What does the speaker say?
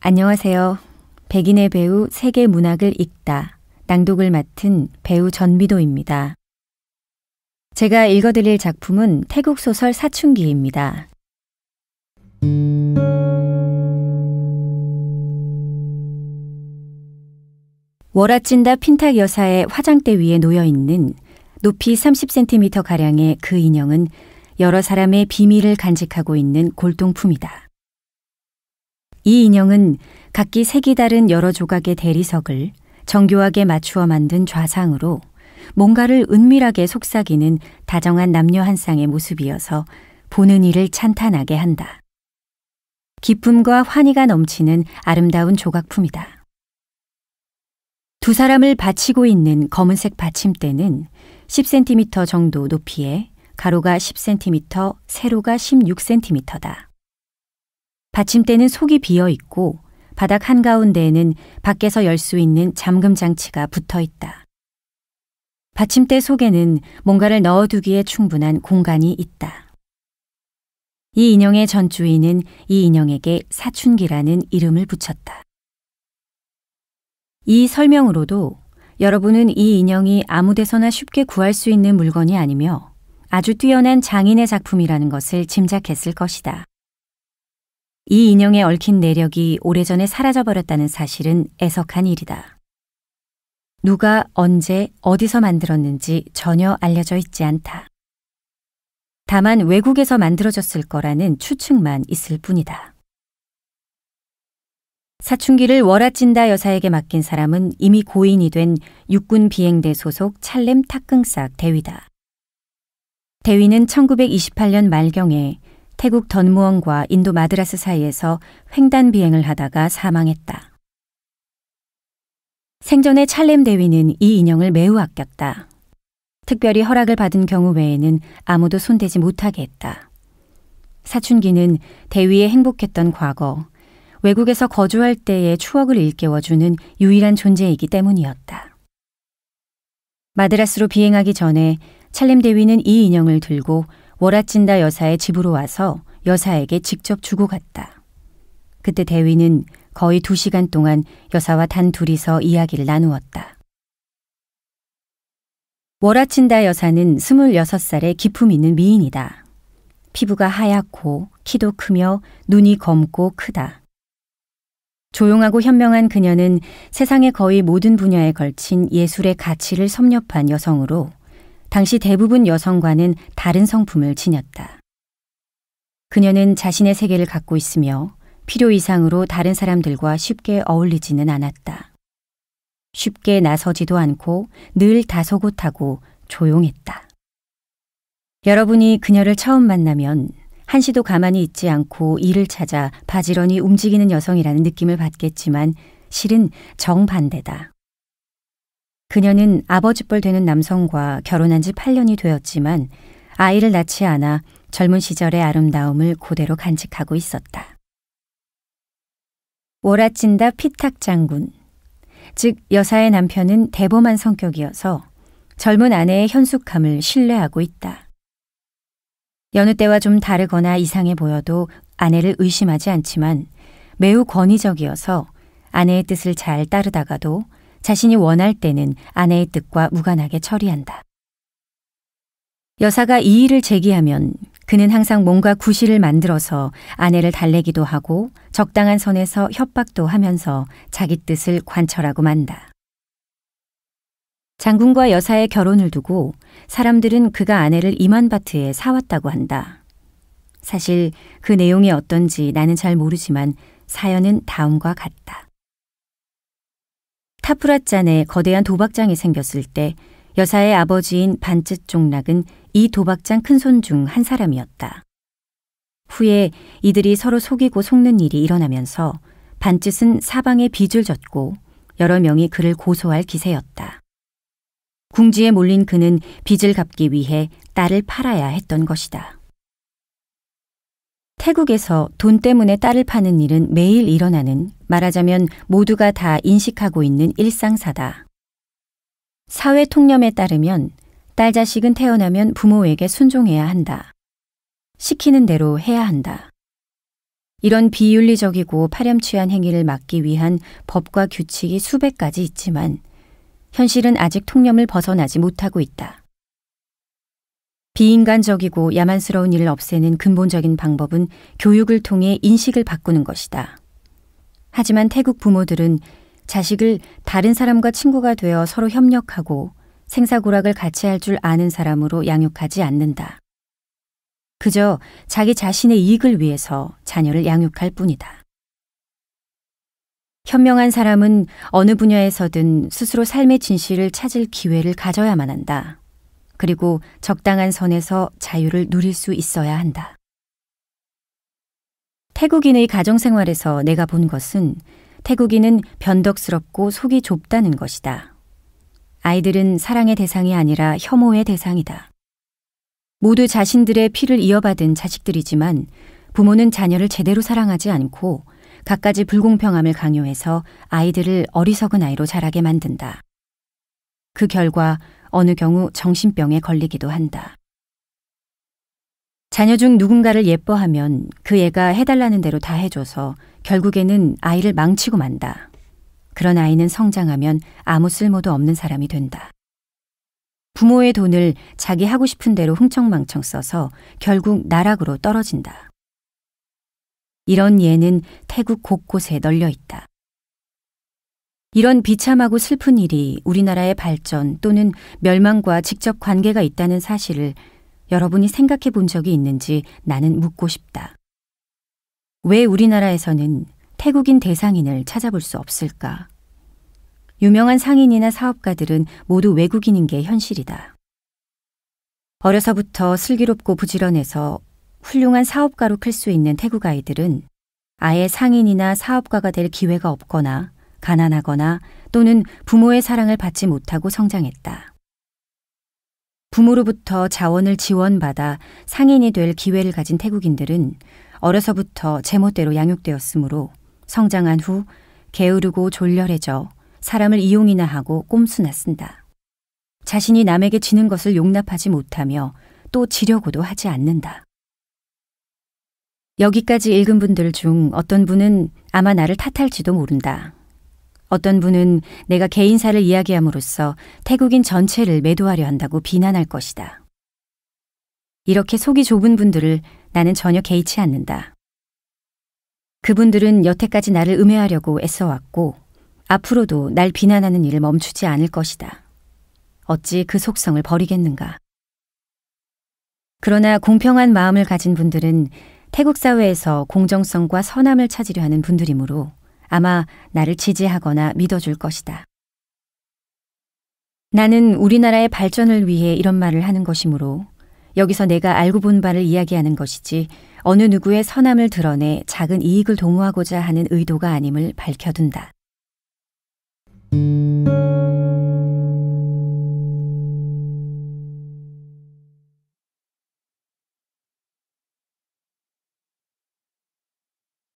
안녕하세요. 백인의 배우 세계 문학을 읽다. 낭독을 맡은 배우 전미도입니다. 제가 읽어드릴 작품은 태국 소설 사춘기입니다. 월아찐다 핀탁 여사의 화장대 위에 놓여 있는 높이 30cm 가량의 그 인형은 여러 사람의 비밀을 간직하고 있는 골동품이다. 이 인형은 각기 색이 다른 여러 조각의 대리석을 정교하게 맞추어 만든 좌상으로 뭔가를 은밀하게 속삭이는 다정한 남녀 한 쌍의 모습이어서 보는 이를 찬탄하게 한다. 기쁨과 환희가 넘치는 아름다운 조각품이다. 두 사람을 받치고 있는 검은색 받침대는 10cm 정도 높이에 가로가 10cm, 세로가 16cm다. 받침대는 속이 비어 있고 바닥 한가운데에는 밖에서 열 수 있는 잠금 장치가 붙어 있다. 받침대 속에는 뭔가를 넣어두기에 충분한 공간이 있다. 이 인형의 전 주인은 이 인형에게 사춘기라는 이름을 붙였다. 이 설명으로도 여러분은 이 인형이 아무데서나 쉽게 구할 수 있는 물건이 아니며 아주 뛰어난 장인의 작품이라는 것을 짐작했을 것이다. 이 인형에 얽힌 내력이 오래전에 사라져버렸다는 사실은 애석한 일이다. 누가 언제 어디서 만들었는지 전혀 알려져 있지 않다. 다만 외국에서 만들어졌을 거라는 추측만 있을 뿐이다. 사춘기를 월아찐다 여사에게 맡긴 사람은 이미 고인이 된 육군 비행대 소속 찰렘 탁흥싹 대위다. 대위는 1928년 말경에 태국 던무원과 인도 마드라스 사이에서 횡단 비행을 하다가 사망했다. 생전에 찰렘 대위는 이 인형을 매우 아꼈다. 특별히 허락을 받은 경우 외에는 아무도 손대지 못하게 했다. 사춘기는 대위의 행복했던 과거, 외국에서 거주할 때의 추억을 일깨워주는 유일한 존재이기 때문이었다. 마드라스로 비행하기 전에 찰렘 대위는 이 인형을 들고 워라친다 여사의 집으로 와서 여사에게 직접 주고 갔다. 그때 대위는 거의 두 시간 동안 여사와 단 둘이서 이야기를 나누었다. 워라친다 여사는 26살의 기품 있는 미인이다. 피부가 하얗고 키도 크며 눈이 검고 크다. 조용하고 현명한 그녀는 세상의 거의 모든 분야에 걸친 예술의 가치를 섭렵한 여성으로 당시 대부분 여성과는 다른 성품을 지녔다. 그녀는 자신의 세계를 갖고 있으며 필요 이상으로 다른 사람들과 쉽게 어울리지는 않았다. 쉽게 나서지도 않고 늘 다소곳하고 조용했다. 여러분이 그녀를 처음 만나면 한시도 가만히 있지 않고 일을 찾아 바지런히 움직이는 여성이라는 느낌을 받겠지만 실은 정반대다. 그녀는 아버지뻘 되는 남성과 결혼한 지 8년이 되었지만 아이를 낳지 않아 젊은 시절의 아름다움을 고대로 간직하고 있었다. 오라친다 피탁 장군. 즉, 여사의 남편은 대범한 성격이어서 젊은 아내의 현숙함을 신뢰하고 있다. 여느 때와 좀 다르거나 이상해 보여도 아내를 의심하지 않지만 매우 권위적이어서 아내의 뜻을 잘 따르다가도 자신이 원할 때는 아내의 뜻과 무관하게 처리한다. 여사가 이의를 제기하면 그는 항상 뭔가 구실을 만들어서 아내를 달래기도 하고 적당한 선에서 협박도 하면서 자기 뜻을 관철하고 만다. 장군과 여사의 결혼을 두고 사람들은 그가 아내를 이만바트에 사왔다고 한다. 사실 그 내용이 어떤지 나는 잘 모르지만 사연은 다음과 같다. 타프라짠에 거대한 도박장이 생겼을 때 여사의 아버지인 반쯧 쪽락은이 도박장 큰손 중 한 사람이었다. 후에 이들이 서로 속이고 속는 일이 일어나면서 반쯧은 사방에 빚을 졌고 여러 명이 그를 고소할 기세였다. 궁지에 몰린 그는 빚을 갚기 위해 딸을 팔아야 했던 것이다. 태국에서 돈 때문에 딸을 파는 일은 매일 일어나는 말하자면 모두가 다 인식하고 있는 일상사다. 사회 통념에 따르면 딸 자식은 태어나면 부모에게 순종해야 한다. 시키는 대로 해야 한다. 이런 비윤리적이고 파렴치한 행위를 막기 위한 법과 규칙이 수백 가지 있지만 현실은 아직 통념을 벗어나지 못하고 있다. 비인간적이고 야만스러운 일을 없애는 근본적인 방법은 교육을 통해 인식을 바꾸는 것이다. 하지만 태국 부모들은 자식을 다른 사람과 친구가 되어 서로 협력하고 생사고락을 같이 할 줄 아는 사람으로 양육하지 않는다. 그저 자기 자신의 이익을 위해서 자녀를 양육할 뿐이다. 현명한 사람은 어느 분야에서든 스스로 삶의 진실을 찾을 기회를 가져야만 한다. 그리고 적당한 선에서 자유를 누릴 수 있어야 한다. 태국인의 가정생활에서 내가 본 것은 태국인은 변덕스럽고 속이 좁다는 것이다. 아이들은 사랑의 대상이 아니라 혐오의 대상이다. 모두 자신들의 피를 이어받은 자식들이지만 부모는 자녀를 제대로 사랑하지 않고 갖가지 불공평함을 강요해서 아이들을 어리석은 아이로 자라게 만든다. 그 결과 어느 경우 정신병에 걸리기도 한다. 자녀 중 누군가를 예뻐하면 그 애가 해달라는 대로 다 해줘서 결국에는 아이를 망치고 만다. 그런 아이는 성장하면 아무 쓸모도 없는 사람이 된다. 부모의 돈을 자기 하고 싶은 대로 흥청망청 써서 결국 나락으로 떨어진다. 이런 예는 태국 곳곳에 널려 있다. 이런 비참하고 슬픈 일이 우리나라의 발전 또는 멸망과 직접 관계가 있다는 사실을 여러분이 생각해 본 적이 있는지 나는 묻고 싶다. 왜 우리나라에서는 태국인 대상인을 찾아볼 수 없을까? 유명한 상인이나 사업가들은 모두 외국인인 게 현실이다. 어려서부터 슬기롭고 부지런해서 훌륭한 사업가로 클 수 있는 태국 아이들은 아예 상인이나 사업가가 될 기회가 없거나 가난하거나 또는 부모의 사랑을 받지 못하고 성장했다. 부모로부터 자원을 지원받아 상인이 될 기회를 가진 태국인들은 어려서부터 제멋대로 양육되었으므로 성장한 후 게으르고 졸렬해져 사람을 이용이나 하고 꼼수나 쓴다. 자신이 남에게 지는 것을 용납하지 못하며 또 지려고도 하지 않는다. 여기까지 읽은 분들 중 어떤 분은 아마 나를 탓할지도 모른다. 어떤 분은 내가 개인사를 이야기함으로써 태국인 전체를 매도하려 한다고 비난할 것이다. 이렇게 속이 좁은 분들을 나는 전혀 개의치 않는다. 그분들은 여태까지 나를 음해하려고 애써왔고 앞으로도 날 비난하는 일을 멈추지 않을 것이다. 어찌 그 속성을 버리겠는가. 그러나 공평한 마음을 가진 분들은 태국 사회에서 공정성과 선함을 찾으려 하는 분들이므로 아마 나를 지지하거나 믿어줄 것이다. 나는 우리나라의 발전을 위해 이런 말을 하는 것이므로 여기서 내가 알고 본 바를 이야기하는 것이지 어느 누구의 선함을 드러내 작은 이익을 도모하고자 하는 의도가 아님을 밝혀둔다.